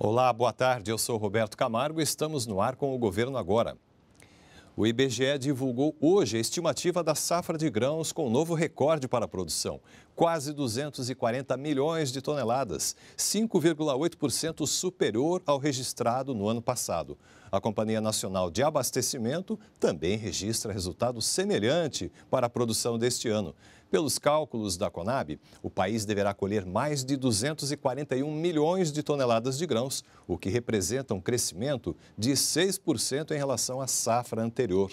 Olá, boa tarde. Eu sou Roberto Camargo e estamos no ar com o governo agora. O IBGE divulgou hoje a estimativa da safra de grãos com um novo recorde para a produção, quase 240 milhões de toneladas, 5,8% superior ao registrado no ano passado. A Companhia Nacional de Abastecimento também registra resultado semelhante para a produção deste ano. Pelos cálculos da Conab, o país deverá colher mais de 241 milhões de toneladas de grãos, o que representa um crescimento de 6% em relação à safra anterior.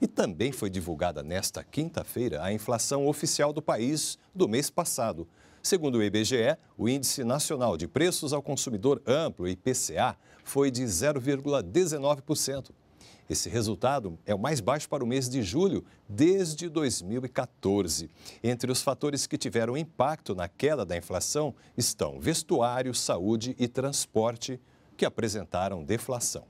E também foi divulgada nesta quinta-feira a inflação oficial do país do mês passado. Segundo o IBGE, o Índice Nacional de Preços ao Consumidor Amplo, IPCA, foi de 0,19%. Esse resultado é o mais baixo para o mês de julho desde 2014. Entre os fatores que tiveram impacto na queda da inflação estão vestuário, saúde e transporte, que apresentaram deflação.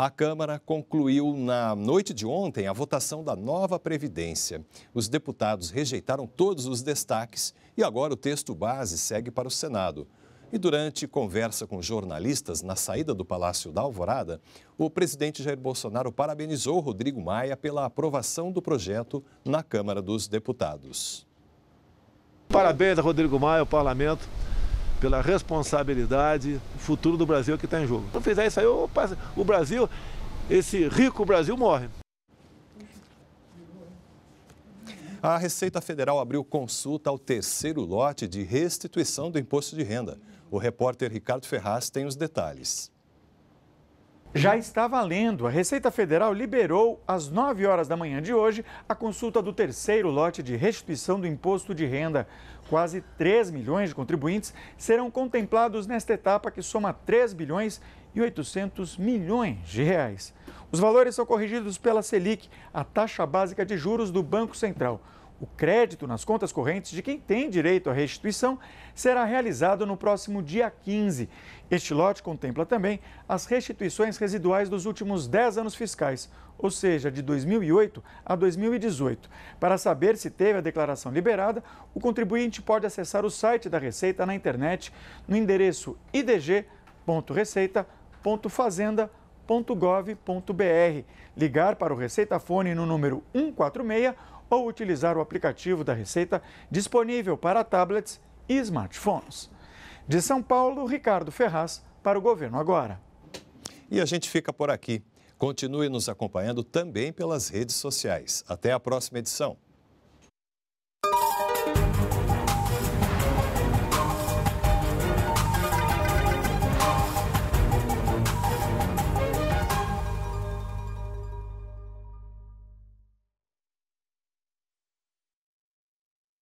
A Câmara concluiu na noite de ontem a votação da nova Previdência. Os deputados rejeitaram todos os destaques e agora o texto base segue para o Senado. E durante conversa com jornalistas na saída do Palácio da Alvorada, o presidente Jair Bolsonaro parabenizou Rodrigo Maia pela aprovação do projeto na Câmara dos Deputados. Parabéns a Rodrigo Maia, ao parlamento pela responsabilidade, o futuro do Brasil que está em jogo. Se não fizer isso aí, o Brasil, esse rico Brasil morre. A Receita Federal abriu consulta ao terceiro lote de restituição do imposto de renda. O repórter Ricardo Ferraz tem os detalhes já está valendo. A Receita Federal liberou às 9 horas da manhã de hoje a consulta do terceiro lote de restituição do imposto de renda. Quase 3 milhões de contribuintes serão contemplados nesta etapa que soma 3 bilhões e 800 milhões de reais. Os valores são corrigidos pela Selic, a taxa básica de juros do Banco Central. O crédito nas contas correntes de quem tem direito à restituição será realizado no próximo dia 15. Este lote contempla também as restituições residuais dos últimos 10 anos fiscais, ou seja, de 2008 a 2018. Para saber se teve a declaração liberada, o contribuinte pode acessar o site da Receita na internet no endereço idg.receita.fazenda.com ligar para o Receita Fone no número 146 ou utilizar o aplicativo da Receita disponível para tablets e smartphones. De São Paulo, Ricardo Ferraz, para o Governo Agora. E a gente fica por aqui. Continue nos acompanhando também pelas redes sociais. Até a próxima edição.